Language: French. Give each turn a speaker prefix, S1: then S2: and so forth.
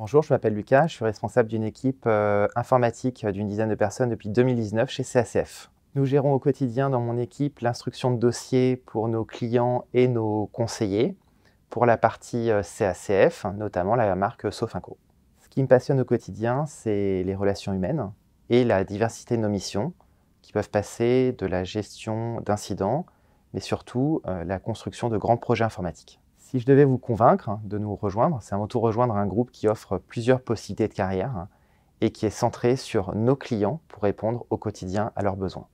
S1: Bonjour, je m'appelle Lucas, je suis responsable d'une équipe euh, informatique euh, d'une dizaine de personnes depuis 2019 chez CACF. Nous gérons au quotidien dans mon équipe l'instruction de dossiers pour nos clients et nos conseillers, pour la partie euh, CACF, notamment la marque Sofinco. Ce qui me passionne au quotidien, c'est les relations humaines et la diversité de nos missions, qui peuvent passer de la gestion d'incidents, mais surtout la construction de grands projets informatiques. Si je devais vous convaincre de nous rejoindre, c'est avant tout rejoindre un groupe qui offre plusieurs possibilités de carrière hein, et qui est centré sur nos clients pour répondre au quotidien à leurs besoins.